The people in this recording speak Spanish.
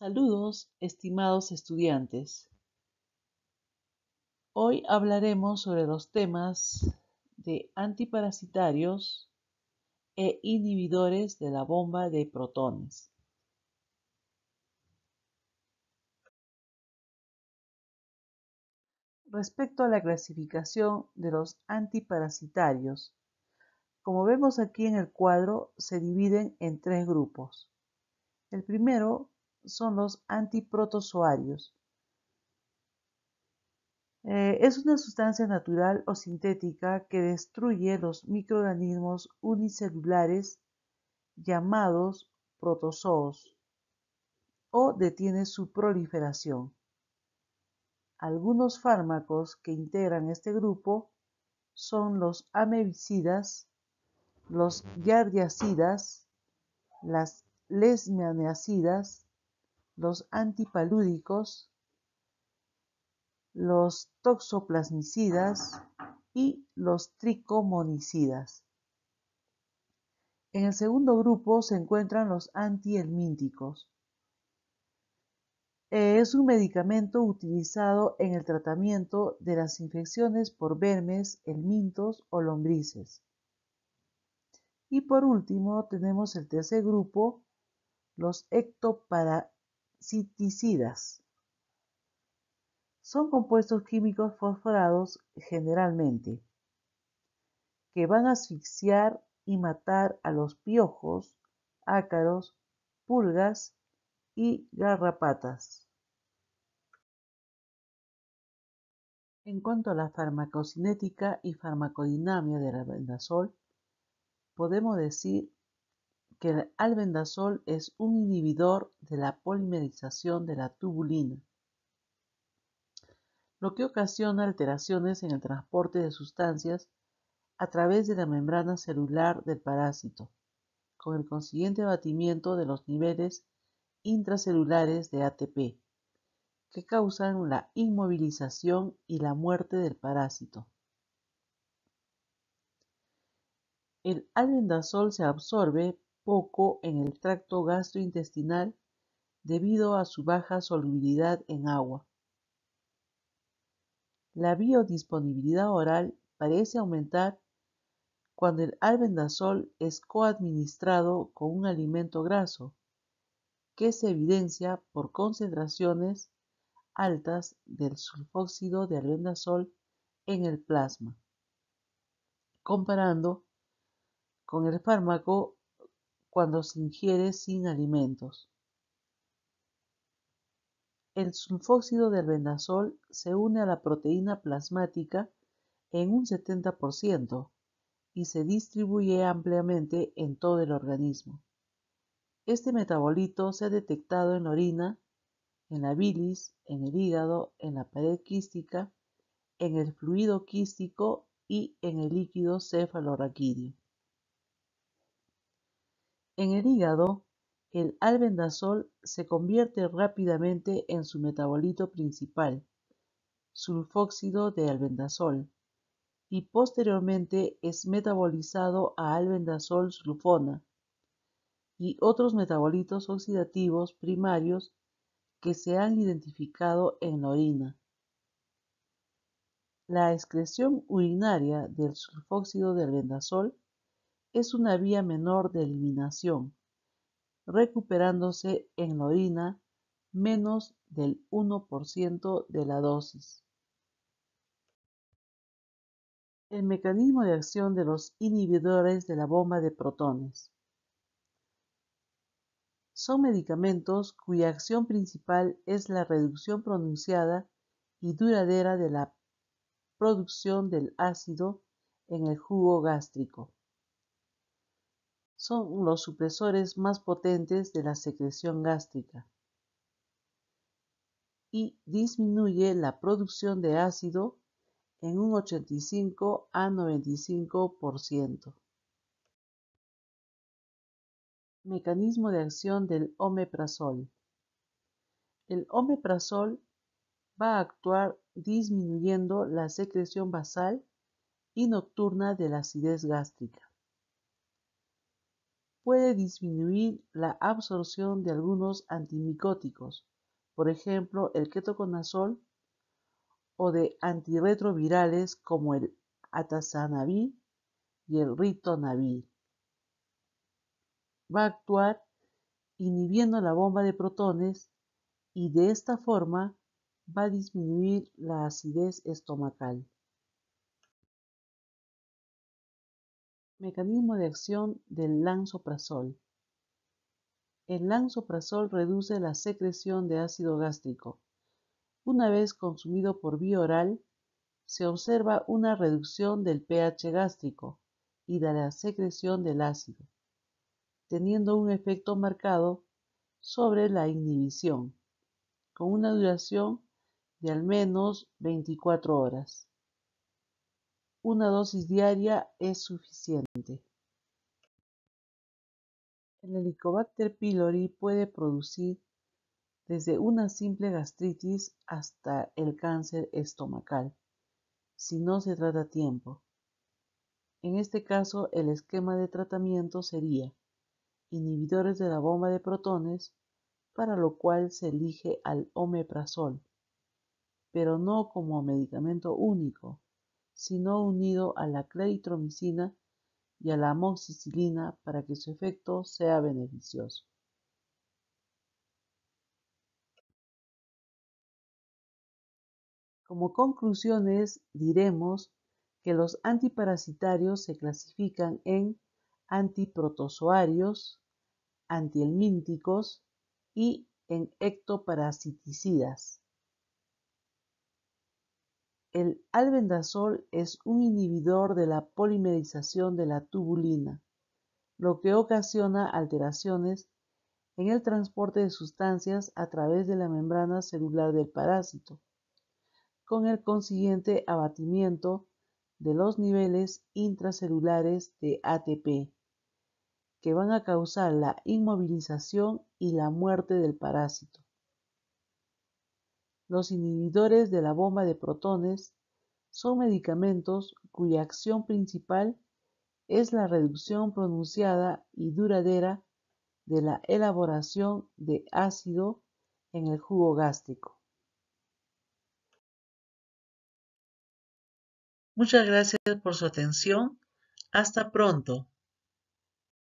Saludos, estimados estudiantes. Hoy hablaremos sobre los temas de antiparasitarios e inhibidores de la bomba de protones. Respecto a la clasificación de los antiparasitarios, como vemos aquí en el cuadro, se dividen en tres grupos. El primero son los antiprotozoarios. Eh, es una sustancia natural o sintética que destruye los microorganismos unicelulares llamados protozoos o detiene su proliferación. Algunos fármacos que integran este grupo son los amebicidas, los yardiacidas, las lesmianeacidas, los antipalúdicos, los toxoplasmicidas y los tricomonicidas. En el segundo grupo se encuentran los antihelmínticos. Eh, es un medicamento utilizado en el tratamiento de las infecciones por vermes, helmintos o lombrices. Y por último tenemos el tercer grupo, los ectopara citicidas. Son compuestos químicos fosforados generalmente, que van a asfixiar y matar a los piojos, ácaros, pulgas y garrapatas. En cuanto a la farmacocinética y farmacodinamia del vendasol, podemos decir que el albendazol es un inhibidor de la polimerización de la tubulina, lo que ocasiona alteraciones en el transporte de sustancias a través de la membrana celular del parásito, con el consiguiente abatimiento de los niveles intracelulares de ATP, que causan la inmovilización y la muerte del parásito. El albendazol se absorbe poco en el tracto gastrointestinal debido a su baja solubilidad en agua. La biodisponibilidad oral parece aumentar cuando el albendazol es coadministrado con un alimento graso, que se evidencia por concentraciones altas del sulfóxido de albendazol en el plasma, comparando con el fármaco cuando se ingiere sin alimentos. El sulfóxido del bendazol se une a la proteína plasmática en un 70% y se distribuye ampliamente en todo el organismo. Este metabolito se ha detectado en la orina, en la bilis, en el hígado, en la pared quística, en el fluido quístico y en el líquido cefalorraquídeo. En el hígado, el albendazol se convierte rápidamente en su metabolito principal, sulfóxido de albendazol, y posteriormente es metabolizado a albendazol sulfona y otros metabolitos oxidativos primarios que se han identificado en la orina. La excreción urinaria del sulfóxido de albendazol es una vía menor de eliminación, recuperándose en la orina menos del 1% de la dosis. El mecanismo de acción de los inhibidores de la bomba de protones. Son medicamentos cuya acción principal es la reducción pronunciada y duradera de la producción del ácido en el jugo gástrico son los supresores más potentes de la secreción gástrica y disminuye la producción de ácido en un 85 a 95%. Mecanismo de acción del omeprazol. El omeprazol va a actuar disminuyendo la secreción basal y nocturna de la acidez gástrica puede disminuir la absorción de algunos antimicóticos, por ejemplo el ketoconazol, o de antirretrovirales como el atazanavir y el ritonavir. Va a actuar inhibiendo la bomba de protones y de esta forma va a disminuir la acidez estomacal. Mecanismo de acción del lansoprazol. El lansoprazol reduce la secreción de ácido gástrico. Una vez consumido por vía oral, se observa una reducción del pH gástrico y de la secreción del ácido, teniendo un efecto marcado sobre la inhibición, con una duración de al menos 24 horas. Una dosis diaria es suficiente. El Helicobacter pylori puede producir desde una simple gastritis hasta el cáncer estomacal, si no se trata a tiempo. En este caso, el esquema de tratamiento sería inhibidores de la bomba de protones, para lo cual se elige al omeprazol, pero no como medicamento único, sino unido a la claritromicina y a la amoxicilina para que su efecto sea beneficioso. Como conclusiones diremos que los antiparasitarios se clasifican en antiprotozoarios, antihelmínticos y en ectoparasiticidas. El albendazol es un inhibidor de la polimerización de la tubulina, lo que ocasiona alteraciones en el transporte de sustancias a través de la membrana celular del parásito, con el consiguiente abatimiento de los niveles intracelulares de ATP, que van a causar la inmovilización y la muerte del parásito. Los inhibidores de la bomba de protones son medicamentos cuya acción principal es la reducción pronunciada y duradera de la elaboración de ácido en el jugo gástrico. Muchas gracias por su atención. Hasta pronto.